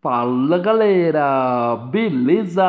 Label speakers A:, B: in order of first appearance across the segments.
A: Fala galera, beleza?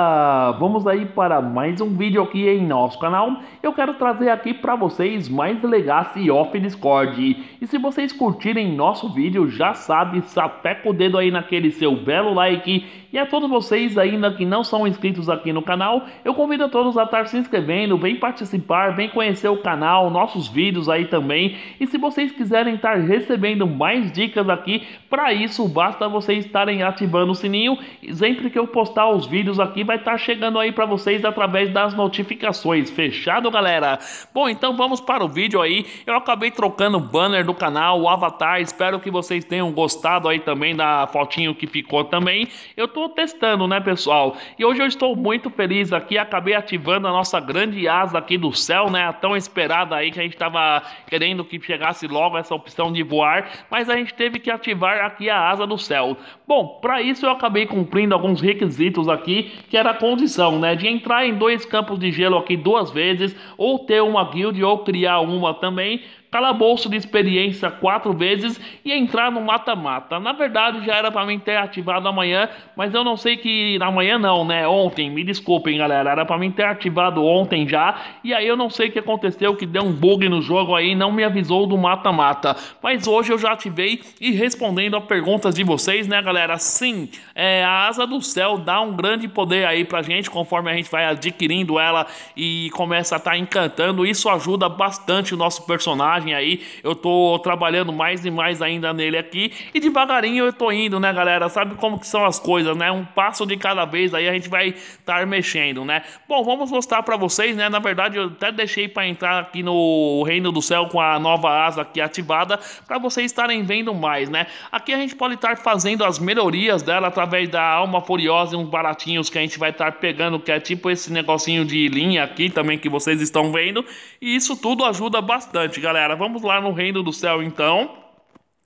A: Vamos aí para mais um vídeo aqui em nosso canal. Eu quero trazer aqui para vocês mais Legacy Off Discord. E se vocês curtirem nosso vídeo, já sabe, sapeca o dedo aí naquele seu belo like. E a todos vocês ainda que não são inscritos aqui no canal, eu convido a todos a estar se inscrevendo, vem participar, vem conhecer o canal, nossos vídeos aí também. E se vocês quiserem estar recebendo mais dicas aqui, para isso basta vocês estarem ativando ativando o sininho. Sempre que eu postar os vídeos aqui, vai estar tá chegando aí para vocês através das notificações. Fechado, galera? Bom, então vamos para o vídeo aí. Eu acabei trocando o banner do canal, o avatar. Espero que vocês tenham gostado aí também da fotinho que ficou também. Eu estou testando, né, pessoal? E hoje eu estou muito feliz aqui. Acabei ativando a nossa grande asa aqui do céu, né? A tão esperada aí que a gente estava querendo que chegasse logo essa opção de voar, mas a gente teve que ativar aqui a asa do céu. Bom, para isso isso eu acabei cumprindo alguns requisitos aqui, que era a condição, né, de entrar em dois campos de gelo aqui duas vezes, ou ter uma guild ou criar uma também, calabouço de experiência quatro vezes e entrar no mata-mata. Na verdade, já era para mim ter ativado amanhã, mas eu não sei que amanhã não, né? Ontem, me desculpem, galera, era para mim ter ativado ontem já. E aí eu não sei o que aconteceu, que deu um bug no jogo aí, não me avisou do mata-mata. Mas hoje eu já ativei e respondendo a perguntas de vocês, né, galera? Sim, é, a asa do céu dá um grande poder aí pra gente, conforme a gente vai adquirindo ela e começa a estar tá encantando. Isso ajuda bastante o nosso personagem personagem aí. Eu tô trabalhando mais e mais ainda nele aqui. E devagarinho eu tô indo, né, galera? Sabe como que são as coisas, né? Um passo de cada vez aí a gente vai estar mexendo, né? Bom, vamos mostrar pra vocês, né? Na verdade, eu até deixei pra entrar aqui no Reino do Céu com a nova asa aqui ativada. Pra vocês estarem vendo mais, né? Aqui a gente pode estar fazendo as melhorias dela através da Alma Furiosa e uns baratinhos que a gente vai estar pegando, que é tipo esse negocinho de linha aqui também que vocês estão vendo. E isso tudo ajuda bastante, galera galera, vamos lá no reino do céu então.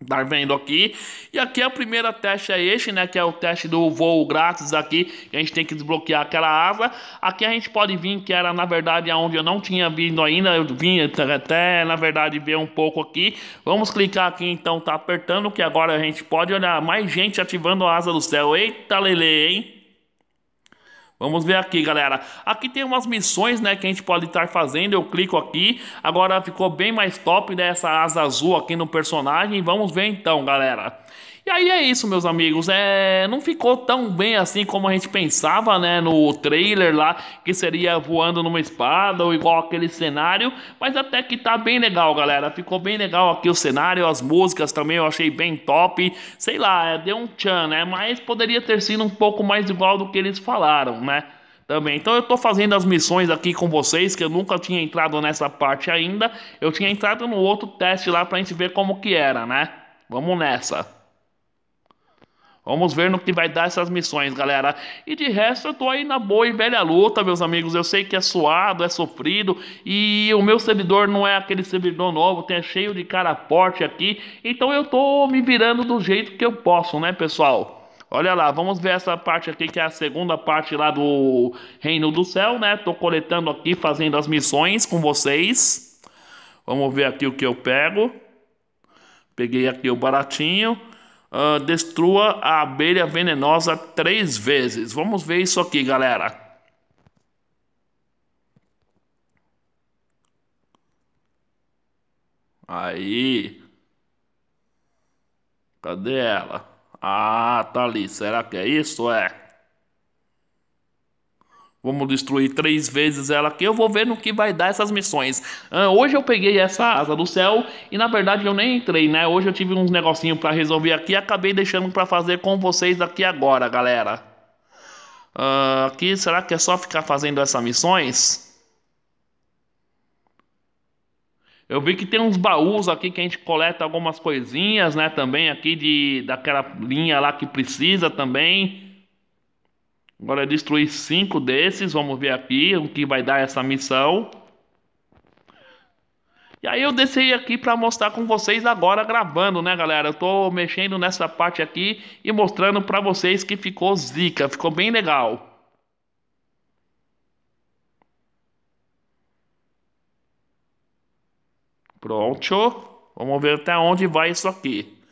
A: Tá vendo aqui? E aqui a primeira teste é este, né? Que é o teste do voo grátis aqui. Que a gente tem que desbloquear aquela asa. Aqui a gente pode vir, que era na verdade aonde eu não tinha vindo ainda. Eu vim até, na verdade, ver um pouco aqui. Vamos clicar aqui então, tá apertando. Que agora a gente pode olhar mais gente ativando a asa do céu. Eita, lele, hein? Vamos ver aqui, galera. Aqui tem umas missões, né, que a gente pode estar fazendo. Eu clico aqui. Agora ficou bem mais top, né, essa asa azul aqui no personagem. Vamos ver então, galera. E aí é isso, meus amigos. É, não ficou tão bem assim como a gente pensava, né? No trailer lá, que seria voando numa espada ou igual aquele cenário. Mas até que tá bem legal, galera. Ficou bem legal aqui o cenário, as músicas também eu achei bem top. Sei lá, é, deu um tchan, né? Mas poderia ter sido um pouco mais igual do que eles falaram, né? também. Então eu tô fazendo as missões aqui com vocês, que eu nunca tinha entrado nessa parte ainda. Eu tinha entrado no outro teste lá pra gente ver como que era, né? Vamos nessa. Vamos ver no que vai dar essas missões, galera. E de resto, eu tô aí na boa e velha luta, meus amigos. Eu sei que é suado, é sofrido. E o meu servidor não é aquele servidor novo, tem é cheio de cara forte aqui. Então eu tô me virando do jeito que eu posso, né, pessoal? Olha lá, vamos ver essa parte aqui que é a segunda parte lá do Reino do Céu, né? Tô coletando aqui, fazendo as missões com vocês. Vamos ver aqui o que eu pego. Peguei aqui o baratinho uh, destrua a abelha venenosa três vezes. Vamos ver isso aqui, galera. Aí. Cadê ela? Ah, tá ali. Será que é isso? É. Vamos destruir três vezes ela aqui. Eu vou ver no que vai dar essas missões. Ah, hoje eu peguei essa asa do céu e na verdade eu nem entrei, né? Hoje eu tive uns negocinho para resolver aqui. Acabei deixando para fazer com vocês aqui agora, galera. Ah, aqui, será que é só ficar fazendo essas missões? Eu vi que tem uns baús aqui que a gente coleta algumas coisinhas, né? Também aqui de, daquela linha lá que precisa também. Agora é destruir cinco desses. Vamos ver aqui o que vai dar essa missão. E aí eu desci aqui para mostrar com vocês agora gravando, né, galera? Eu tô mexendo nessa parte aqui e mostrando para vocês que ficou zica, ficou bem legal. Pronto. Vamos ver até onde vai isso aqui.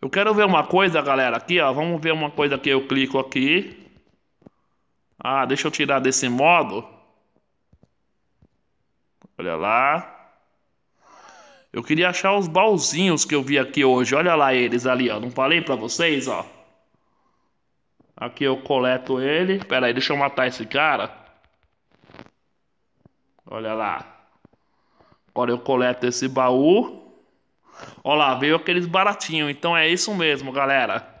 A: Eu quero ver uma coisa, galera, aqui, ó. Vamos ver uma coisa que eu clico aqui. Ah, deixa eu tirar desse modo. Olha lá. Eu queria achar os baúzinhos que eu vi aqui hoje. Olha lá eles ali, ó. Não falei pra vocês, ó. Aqui eu coleto ele. Pera aí, deixa eu matar esse cara. Olha lá. Agora eu coleto esse baú. Olha lá, veio aqueles baratinhos. Então é isso mesmo, galera.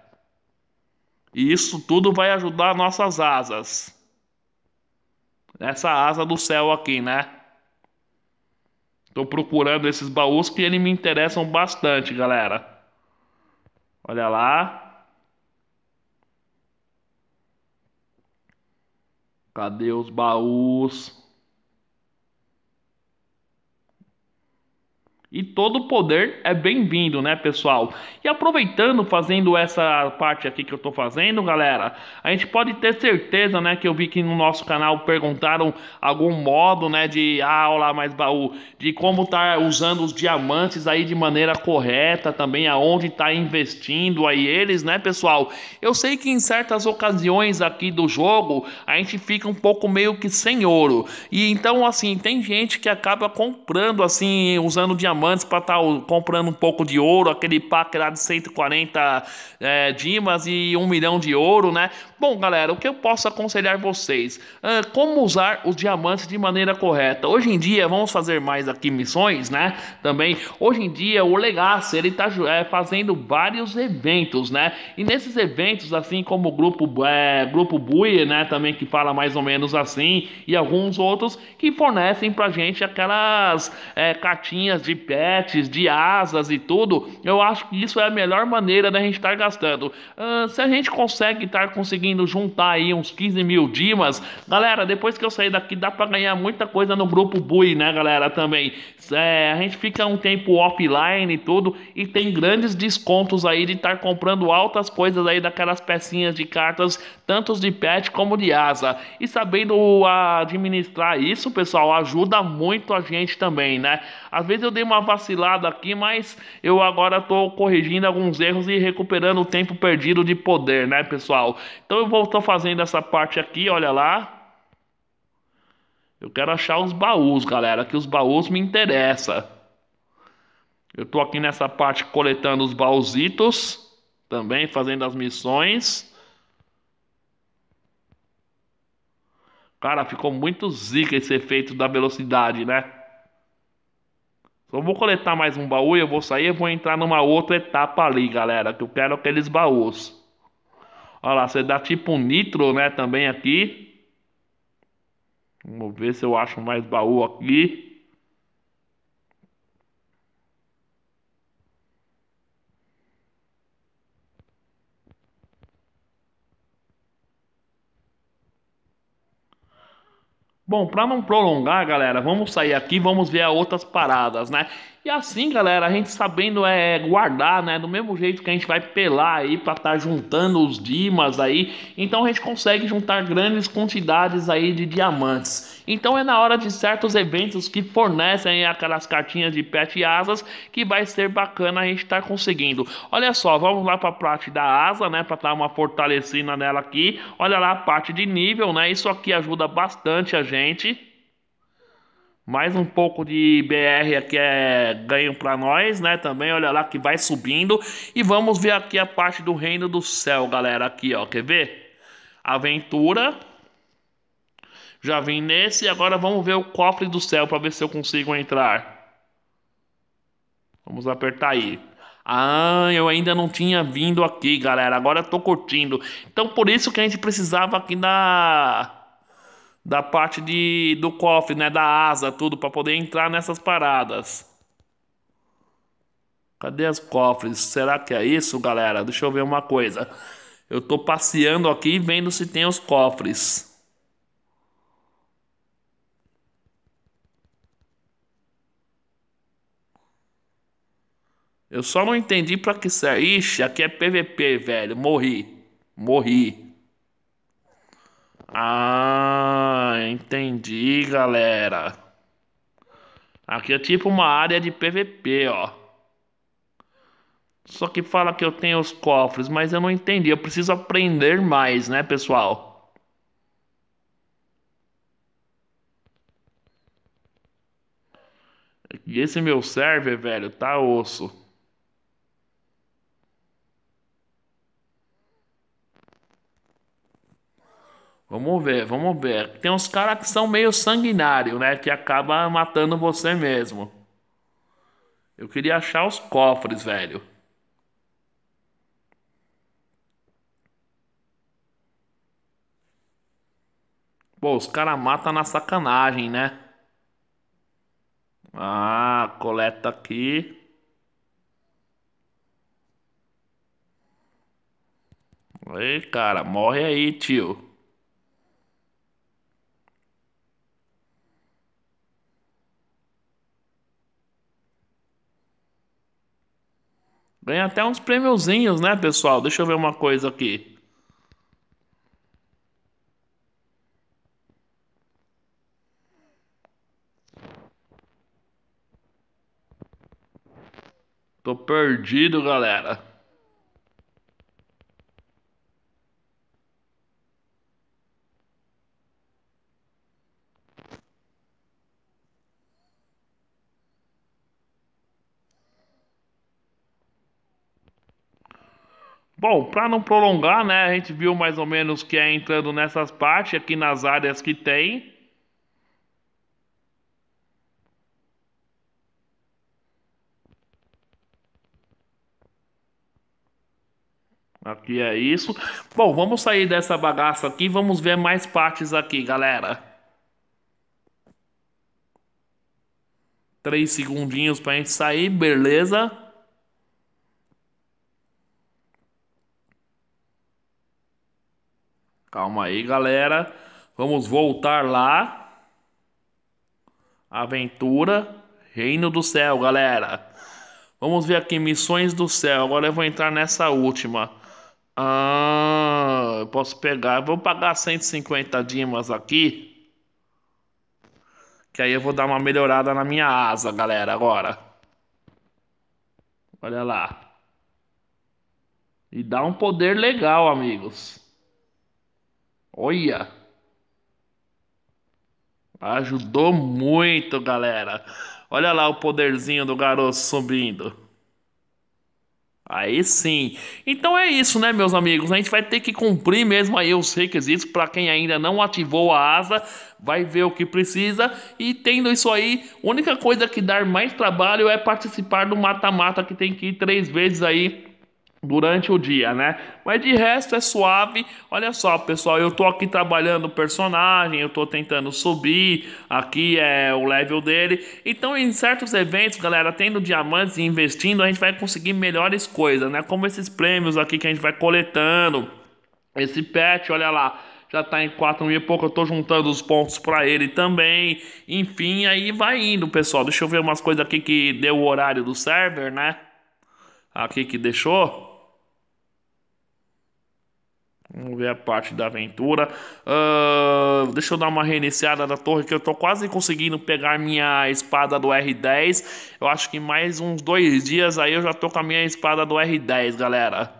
A: E isso tudo vai ajudar nossas asas. Essa asa do céu aqui, né? Estou procurando esses baús que eles me interessam bastante, galera. Olha lá. Cadê os baús? E todo poder é bem-vindo, né, pessoal? E aproveitando, fazendo essa parte aqui que eu tô fazendo, galera, a gente pode ter certeza, né, que eu vi que no nosso canal perguntaram algum modo, né, de ah, olá mais baú, de como tá usando os diamantes aí de maneira correta, também aonde tá investindo aí eles, né, pessoal? Eu sei que em certas ocasiões aqui do jogo, a gente fica um pouco meio que sem ouro. E então assim, tem gente que acaba comprando assim, usando diamantes diamantes para estar tá comprando um pouco de ouro, aquele pack lá de 140 é, dimas e um milhão de ouro, né? Bom, galera, o que eu posso aconselhar vocês? Ah, como usar os diamantes de maneira correta? Hoje em dia, vamos fazer mais aqui missões, né? Também, hoje em dia, o Legacy, ele tá é, fazendo vários eventos, né? E nesses eventos, assim como o grupo, é, grupo Buia, né? Também que fala mais ou menos assim, e alguns outros que fornecem pra gente aquelas é, cartinhas de pets, de asas e tudo, eu acho que isso é a melhor maneira da gente estar tá gastando. Uh, se a gente consegue estar tá conseguindo juntar aí uns 15 mil dimas, galera, depois que eu sair daqui dá para ganhar muita coisa no grupo Bui, né, galera? Também é, a gente fica um tempo offline e tudo, e tem grandes descontos aí de estar tá comprando altas coisas aí daquelas pecinhas de cartas, tantos de pet como de asa. E sabendo administrar isso, pessoal, ajuda muito a gente também, né? Às vezes eu dei uma uma vacilada aqui, mas eu agora estou corrigindo alguns erros e recuperando o tempo perdido de poder, né, pessoal? Então eu vou estar fazendo essa parte aqui, olha lá. Eu quero achar os baús, galera, que os baús me interessa. Eu estou aqui nessa parte coletando os baúzitos, também fazendo as missões. Cara, ficou muito zica esse efeito da velocidade, né? Só vou coletar mais um baú e eu vou sair e vou entrar numa outra etapa ali, galera. Que eu quero aqueles baús. Olha lá, você dá tipo um nitro, né? Também aqui. Vamos ver se eu acho mais baú aqui. Bom, para não prolongar, galera, vamos sair aqui, vamos ver outras paradas, né? E assim, galera, a gente sabendo é guardar, né? Do mesmo jeito que a gente vai pelar aí para estar tá juntando os dimas aí, então a gente consegue juntar grandes quantidades aí de diamantes. Então é na hora de certos eventos que fornecem aquelas cartinhas de pet e asas que vai ser bacana a gente estar tá conseguindo. Olha só, vamos lá para a parte da asa, né? Para estar uma fortalecida nela aqui. Olha lá a parte de nível, né? Isso aqui ajuda bastante a gente. Mais um pouco de BR aqui é ganho para nós, né? Também, olha lá que vai subindo. E vamos ver aqui a parte do reino do céu, galera. Aqui, ó, quer ver? Aventura. Já vim nesse e agora vamos ver o cofre do céu para ver se eu consigo entrar. Vamos apertar aí. Ah, eu ainda não tinha vindo aqui, galera. Agora eu tô curtindo. Então por isso que a gente precisava aqui da da parte de, do cofre, né? Da asa, tudo, para poder entrar nessas paradas. Cadê os cofres? Será que é isso, galera? Deixa eu ver uma coisa. Eu tô passeando aqui vendo se tem os cofres. Eu só não entendi para que serve. Ixi, aqui é PVP, velho. Morri. Morri. Ah, entendi, galera. Aqui é tipo uma área de PVP, ó. Só que fala que eu tenho os cofres, mas eu não entendi. Eu preciso aprender mais, né, pessoal? E esse meu server, velho, tá osso. Vamos ver, vamos ver. Tem uns caras que são meio sanguinário, né? Que acaba matando você mesmo. Eu queria achar os cofres, velho. Pô, os caras matam na sacanagem, né? Ah, coleta aqui. Ei, cara, morre aí, tio. Ganha até uns prêmiozinhos, né, pessoal? Deixa eu ver uma coisa aqui. Tô perdido, galera. para não prolongar, né? A gente viu mais ou menos que é entrando nessas partes aqui nas áreas que tem. Aqui é isso. Bom, vamos sair dessa bagaça aqui, vamos ver mais partes aqui, galera. Três segundinhos para a gente sair, beleza? Calma aí, galera. Vamos voltar lá. Aventura, Reino do Céu, galera. Vamos ver aqui, Missões do Céu. Agora eu vou entrar nessa última. Ah, eu posso pegar. Eu vou pagar 150 dimas aqui. Que aí eu vou dar uma melhorada na minha asa, galera, agora. Olha lá. E dá um poder legal, amigos. Olha! Ajudou muito, galera. Olha lá o poderzinho do garoto subindo. Aí sim. Então é isso, né, meus amigos? A gente vai ter que cumprir mesmo aí os requisitos. Para quem ainda não ativou a asa, vai ver o que precisa. E tendo isso aí, a única coisa que dá mais trabalho é participar do mata-mata que tem que ir três vezes aí durante o dia, né? Mas de resto é suave. Olha só, pessoal, eu tô aqui trabalhando o personagem, eu tô tentando subir, aqui é o level dele. Então, em certos eventos, galera, tendo diamantes e investindo, a gente vai conseguir melhores coisas, né? Como esses prêmios aqui que a gente vai coletando. Esse pet, olha lá, já tá em 4 mil e pouco, eu tô juntando os pontos para ele também. Enfim, aí vai indo, pessoal. Deixa eu ver umas coisas aqui que deu o horário do server, né? Aqui que deixou. Vamos ver a parte da aventura. Uh, deixa eu dar uma reiniciada da torre que eu tô quase conseguindo pegar minha espada do R10. Eu acho que mais uns dois dias aí eu já tô com a minha espada do R10, galera.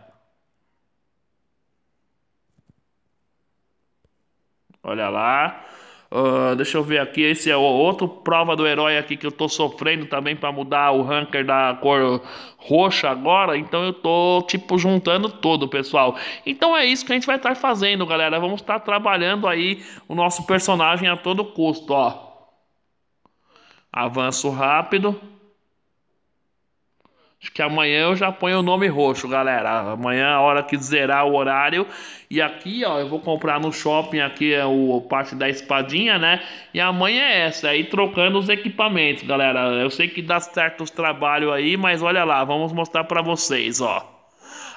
A: Olha lá. Uh, deixa eu ver aqui, esse é o outro prova do herói aqui que eu tô sofrendo também para mudar o ranker da cor roxa agora. Então eu tô tipo juntando tudo, pessoal. Então é isso que a gente vai estar tá fazendo, galera. Vamos estar tá trabalhando aí o nosso personagem a todo custo, ó. Avanço rápido. Acho que amanhã eu já ponho o nome roxo, galera. Amanhã, é a hora que zerar o horário. E aqui, ó, eu vou comprar no shopping aqui é o parte da espadinha, né? E amanhã é essa, aí trocando os equipamentos, galera. Eu sei que dá certo os trabalhos aí, mas olha lá, vamos mostrar para vocês, ó.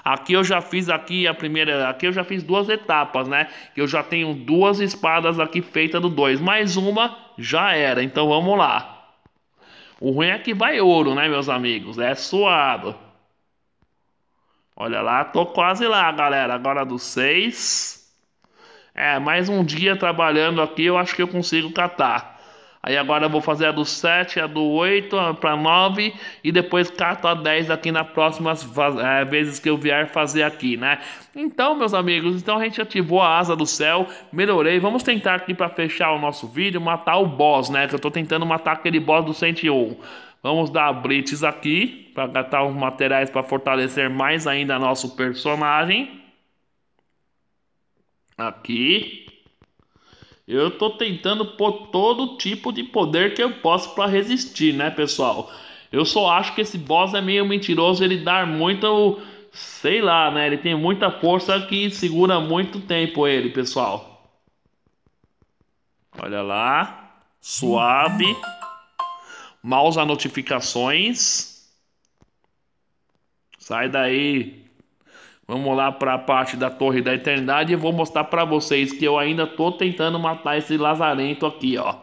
A: Aqui eu já fiz aqui a primeira, aqui eu já fiz duas etapas, né? Eu já tenho duas espadas aqui feitas do 2, mais uma já era. Então vamos lá. O ruim é que vai ouro, né, meus amigos? É suado. Olha lá, tô quase lá, galera. Agora do 6. É, mais um dia trabalhando aqui, eu acho que eu consigo catar. Aí agora eu vou fazer a do 7, a do 8 para 9 e depois cato a 10 aqui nas próximas é, eh, vezes que eu vier fazer aqui, né? Então, meus amigos, então a gente ativou a asa do céu, melhorei. Vamos tentar aqui para fechar o nosso vídeo, matar o boss, né? Que eu tô tentando matar aquele boss do 101. Vamos dar blitz aqui para catar os materiais para fortalecer mais ainda nosso personagem. Aqui. Eu tô tentando pôr todo tipo de poder que eu posso para resistir, né, pessoal? Eu só acho que esse boss é meio mentiroso, ele dá muito, sei lá, né? Ele tem muita força que segura muito tempo ele, pessoal. Olha lá, suave. Mouse a notificações. Sai daí, Vamos lá para a parte da Torre da Eternidade e vou mostrar para vocês que eu ainda tô tentando matar esse lazarento aqui, ó.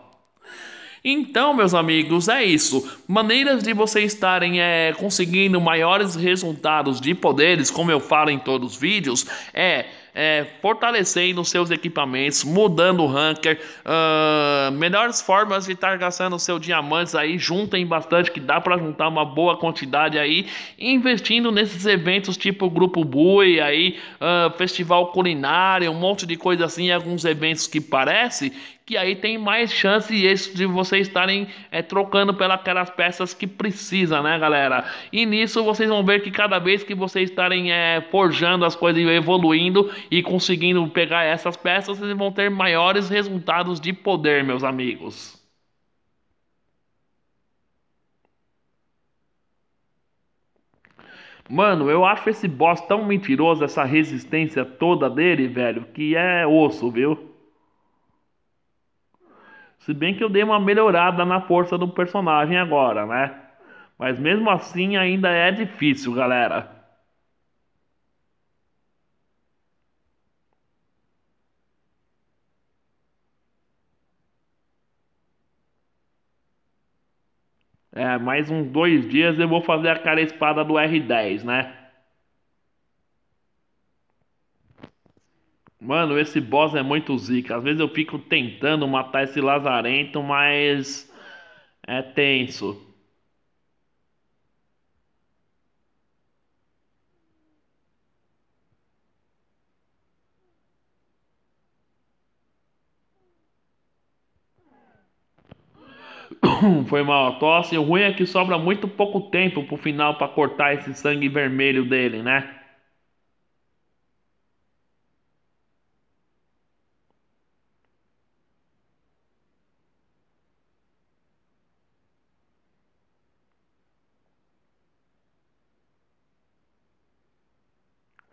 A: Então, meus amigos, é isso. Maneiras de vocês estarem é, conseguindo maiores resultados de poderes, como eu falo em todos os vídeos, é é, fortalecendo seus equipamentos, mudando o ranker, uh, melhores formas de estar gastando seu diamantes aí, juntem bastante que dá para juntar uma boa quantidade aí, investindo nesses eventos tipo Grupo Bui, aí, uh, festival culinário, um monte de coisa assim, alguns eventos que parece que aí tem mais chance de vocês estarem é, trocando pelas peças que precisa, né, galera? E nisso vocês vão ver que cada vez que vocês estarem é, forjando as coisas, evoluindo e conseguindo pegar essas peças, vocês vão ter maiores resultados de poder, meus amigos. Mano, eu acho esse boss tão mentiroso, essa resistência toda dele, velho, que é osso, viu? Se bem que eu dei uma melhorada na força do personagem agora, né? Mas mesmo assim ainda é difícil, galera. É, mais uns dois dias eu vou fazer a cara espada do R10, né? Mano, esse boss é muito zica. Às vezes eu fico tentando matar esse lazarento, mas é tenso. Foi mal a tosse. Assim, o ruim é que sobra muito pouco tempo pro final para cortar esse sangue vermelho dele, né?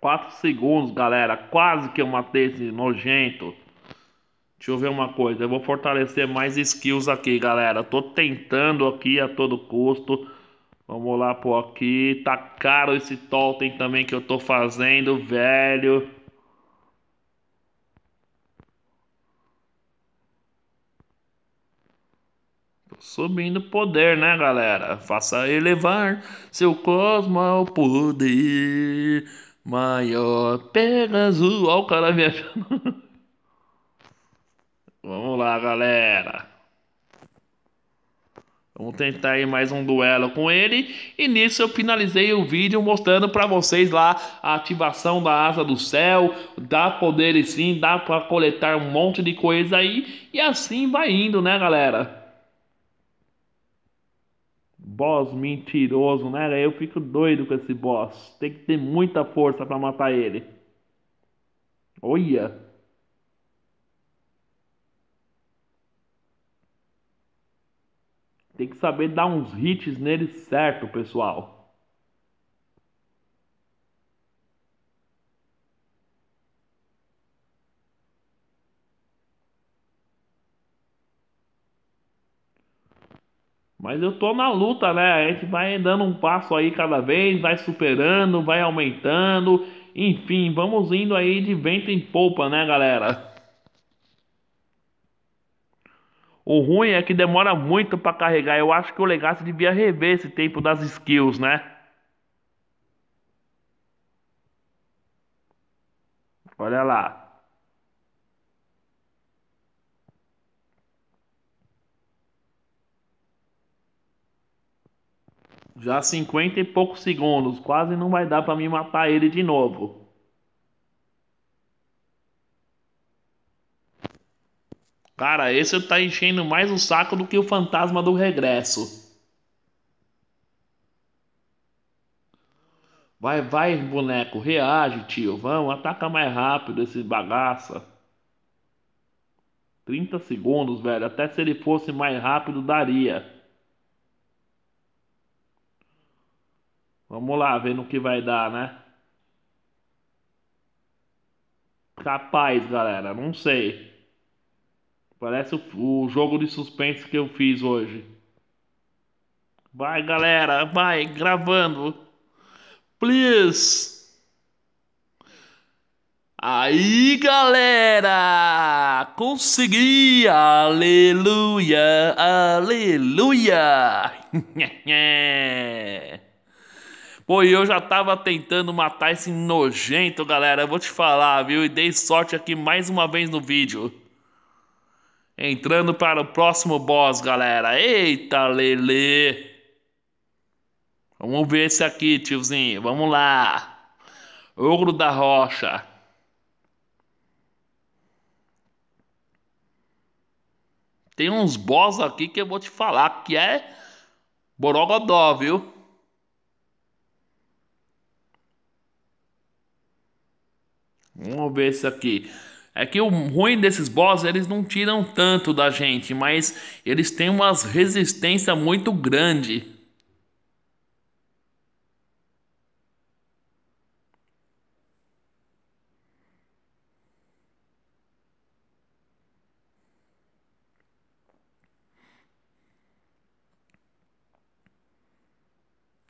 A: 4 segundos, galera. Quase que eu matei esse nojento. Deixa eu ver uma coisa. Eu vou fortalecer mais skills aqui, galera. Tô tentando aqui a todo custo. Vamos lá por aqui. Tá caro esse totem também que eu tô fazendo, velho. subindo poder, né, galera? Faça elevar seu cosmo ao poder. Maior pega Olha o cara viajando. Vamos lá, galera. Vamos tentar aí mais um duelo com ele. E nisso eu finalizei o vídeo mostrando para vocês lá a ativação da asa do céu. Dá poder sim, dá para coletar um monte de coisa aí. E assim vai indo, né, galera? boss mentiroso, né? Eu fico doido com esse boss. Tem que ter muita força para matar ele. Olha. Tem que saber dar uns hits nele certo, pessoal. Mas eu tô na luta, né? A gente vai dando um passo aí cada vez, vai superando, vai aumentando. Enfim, vamos indo aí de vento em polpa, né, galera? O ruim é que demora muito para carregar. Eu acho que o Legacy devia rever esse tempo das skills, né? Olha lá. Já 50 e poucos segundos, quase não vai dar para me matar ele de novo. Cara, esse tá enchendo mais o saco do que o fantasma do regresso. Vai, vai, boneco, reage, tio. Vamos, ataca mais rápido esse bagaça. 30 segundos, velho. Até se ele fosse mais rápido, daria. Vamos lá, vendo o que vai dar, né? Capaz, galera, não sei. Parece o, o jogo de suspense que eu fiz hoje. Vai, galera, vai, gravando. Please. Aí, galera! Consegui! Aleluia! Aleluia! Pô, e eu já tava tentando matar esse nojento, galera. Eu vou te falar, viu? E dei sorte aqui mais uma vez no vídeo. Entrando para o próximo boss, galera. Eita, Lele. Vamos ver esse aqui, tiozinho. Vamos lá. Ogro da Rocha. Tem uns boss aqui que eu vou te falar que é Borogodó, viu? Vamos ver isso aqui. É que o ruim desses bosses eles não tiram tanto da gente, mas eles têm uma resistência muito grande.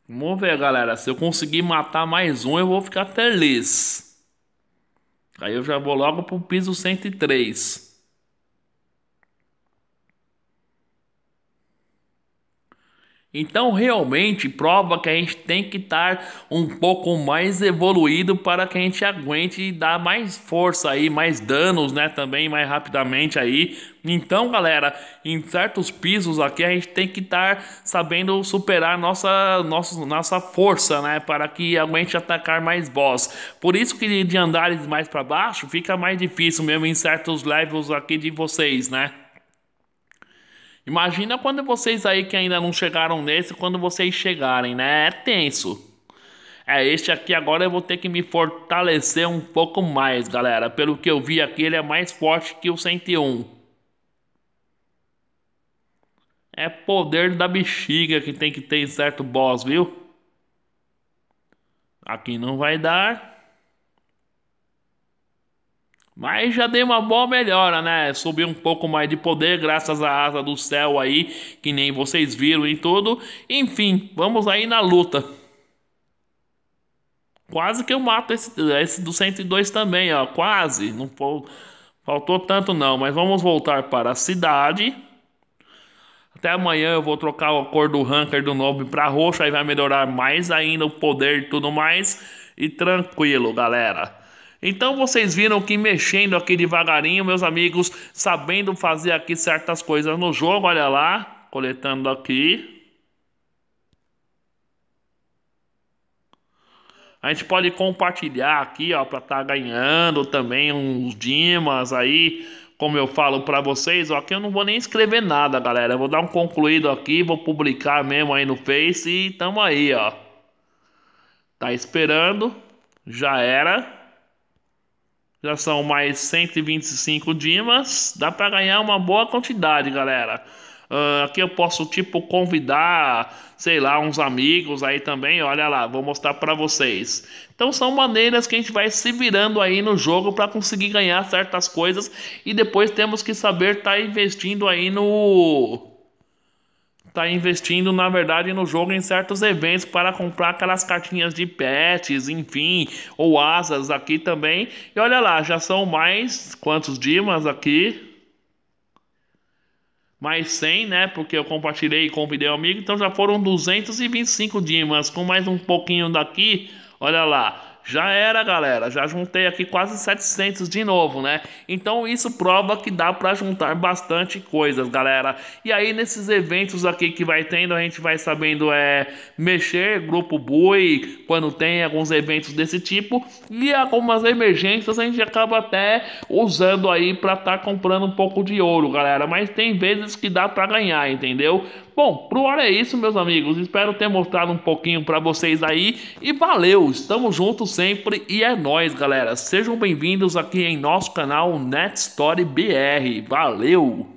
A: Vamos ver, galera. Se eu conseguir matar mais um, eu vou ficar feliz. Aí eu já vou logo pro piso 103. Então realmente prova que a gente tem que estar um pouco mais evoluído para que a gente aguente dar mais força aí, mais danos, né, também mais rapidamente aí. Então, galera, em certos pisos aqui a gente tem que estar sabendo superar nossa, nossa, nossa força, né, para que aguente atacar mais boss. Por isso que de andares mais para baixo fica mais difícil mesmo em certos levels aqui de vocês, né? Imagina quando vocês aí que ainda não chegaram nesse, quando vocês chegarem, né? É tenso. É, este aqui agora eu vou ter que me fortalecer um pouco mais, galera. Pelo que eu vi aqui, ele é mais forte que o 101. É poder da bexiga que tem que ter em certo boss, viu? Aqui não vai dar. Mas já deu uma boa melhora, né? Subiu um pouco mais de poder graças à asa do céu aí, que nem vocês viram em tudo. Enfim, vamos aí na luta. Quase que eu mato esse, esse do 102 também, ó. Quase. Não faltou tanto não, mas vamos voltar para a cidade. Até amanhã eu vou trocar a cor do ranker do nobre para roxo, aí vai melhorar mais ainda o poder e tudo mais. E tranquilo, galera. Então vocês viram que mexendo aqui devagarinho, meus amigos, sabendo fazer aqui certas coisas no jogo, olha lá, coletando aqui. A gente pode compartilhar aqui, ó, para estar tá ganhando também uns dimas aí, como eu falo para vocês, ó, aqui eu não vou nem escrever nada, galera. Eu vou dar um concluído aqui, vou publicar mesmo aí no Face e tamo aí, ó. Tá esperando, já era já são mais 125 dimas, dá para ganhar uma boa quantidade, galera. Uh, aqui eu posso tipo convidar, sei lá, uns amigos aí também. Olha lá, vou mostrar para vocês. Então são maneiras que a gente vai se virando aí no jogo para conseguir ganhar certas coisas e depois temos que saber estar tá investindo aí no tá investindo, na verdade, no jogo em certos eventos para comprar aquelas cartinhas de pets, enfim, ou asas aqui também. E olha lá, já são mais quantos dimas aqui? mais 100, né? Porque eu compartilhei e convidei um amigo, então já foram 225 dimas. Com mais um pouquinho daqui, olha lá, já era, galera. Já juntei aqui quase 700 de novo, né? Então isso prova que dá para juntar bastante coisas, galera. E aí nesses eventos aqui que vai tendo, a gente vai sabendo é mexer grupo bui, quando tem alguns eventos desse tipo e algumas emergências a gente acaba até usando aí para estar tá comprando um pouco de ouro, galera. Mas tem vezes que dá para ganhar, entendeu? Bom, pro hora é isso, meus amigos. Espero ter mostrado um pouquinho para vocês aí e valeu. Estamos juntos sempre e é nós, galera. Sejam bem-vindos aqui em nosso canal Net Story BR. Valeu!